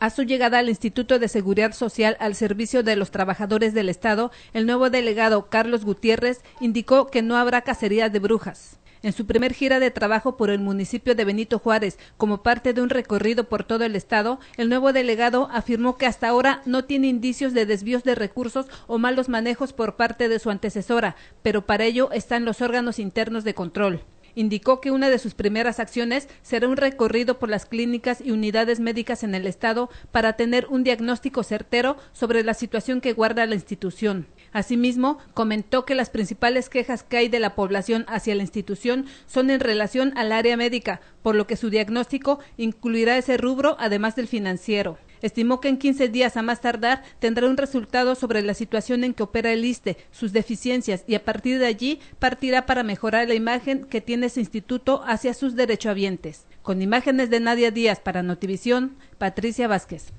A su llegada al Instituto de Seguridad Social al servicio de los trabajadores del Estado, el nuevo delegado Carlos Gutiérrez indicó que no habrá cacería de brujas. En su primer gira de trabajo por el municipio de Benito Juárez, como parte de un recorrido por todo el estado, el nuevo delegado afirmó que hasta ahora no tiene indicios de desvíos de recursos o malos manejos por parte de su antecesora, pero para ello están los órganos internos de control. Indicó que una de sus primeras acciones será un recorrido por las clínicas y unidades médicas en el Estado para tener un diagnóstico certero sobre la situación que guarda la institución. Asimismo, comentó que las principales quejas que hay de la población hacia la institución son en relación al área médica, por lo que su diagnóstico incluirá ese rubro además del financiero. Estimó que en 15 días a más tardar tendrá un resultado sobre la situación en que opera el ISTE, sus deficiencias y a partir de allí partirá para mejorar la imagen que tiene ese instituto hacia sus derechohabientes. Con imágenes de Nadia Díaz para Notivisión, Patricia Vázquez.